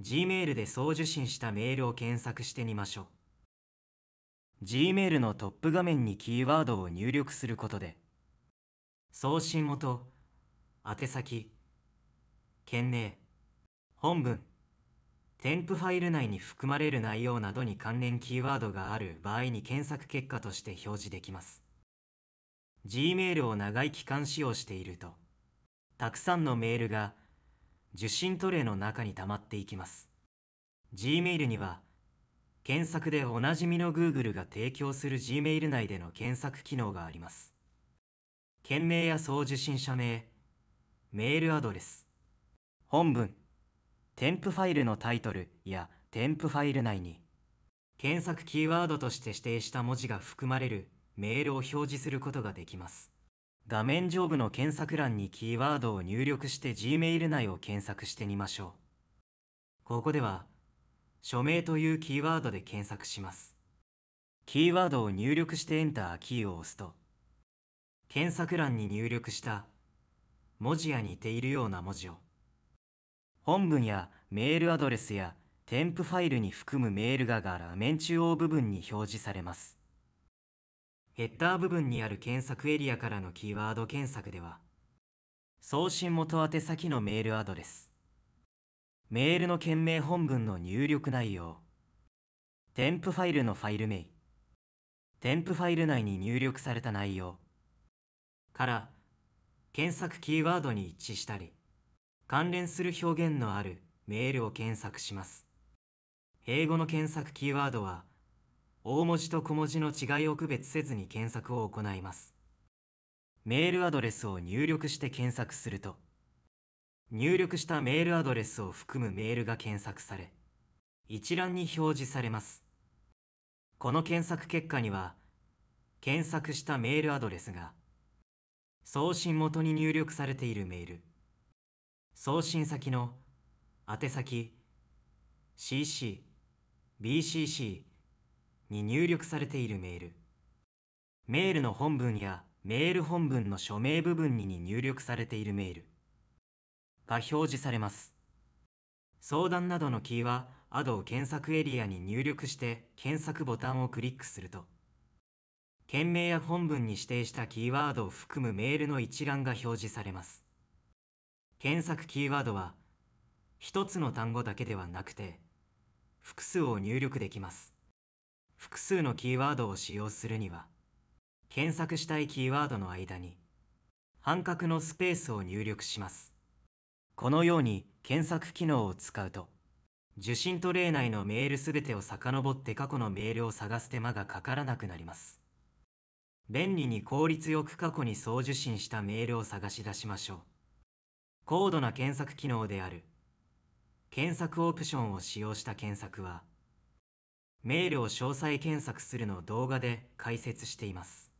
Gmail で送受信したメールを検索してみましょう。Gmail のトップ画面にキーワードを入力することで、送信元、宛先、件名、本文、添付ファイル内に含まれる内容などに関連キーワードがある場合に検索結果として表示できます。Gmail を長い期間使用していると、たくさんのメールが受信トレイの中に溜まっていきます。Gmail には、検索でおなじみの Google が提供する Gmail 内での検索機能があります。件名や送受信者名、メールアドレス、本文、添付ファイルのタイトルや添付ファイル内に、検索キーワードとして指定した文字が含まれるメールを表示することができます。画面上部の検索欄にキーワードを入力して Gmail 内を検索してみましょう。ここでは、署名というキーワードで検索します。キーワードを入力して Enter キーを押すと、検索欄に入力した文字や似ているような文字を、本文やメールアドレスや添付ファイルに含むメールが画面中央部分に表示されます。ヘッダー部分にある検索エリアからのキーワード検索では、送信元宛先のメールアドレス、メールの件名本文の入力内容、添付ファイルのファイル名、添付ファイル内に入力された内容から検索キーワードに一致したり、関連する表現のあるメールを検索します。英語の検索キーワードは大文字と小文字の違いを区別せずに検索を行います。メールアドレスを入力して検索すると、入力したメールアドレスを含むメールが検索され、一覧に表示されます。この検索結果には、検索したメールアドレスが、送信元に入力されているメール、送信先の宛先、cc、bcc、に入力されているメール。メールの本文やメール本文の署名部分にに入力されているメールが表示されます。相談などのキーは、ado 検索エリアに入力して検索ボタンをクリックすると、件名や本文に指定したキーワードを含むメールの一覧が表示されます。検索キーワードは、一つの単語だけではなくて、複数を入力できます。複数のキーワードを使用するには、検索したいキーワードの間に、半角のスペースを入力します。このように検索機能を使うと、受信トレイ内のメールすべてを遡って過去のメールを探す手間がかからなくなります。便利に効率よく過去に送受信したメールを探し出しましょう。高度な検索機能である。検索オプションを使用した検索は、メールを詳細検索するのを動画で解説しています。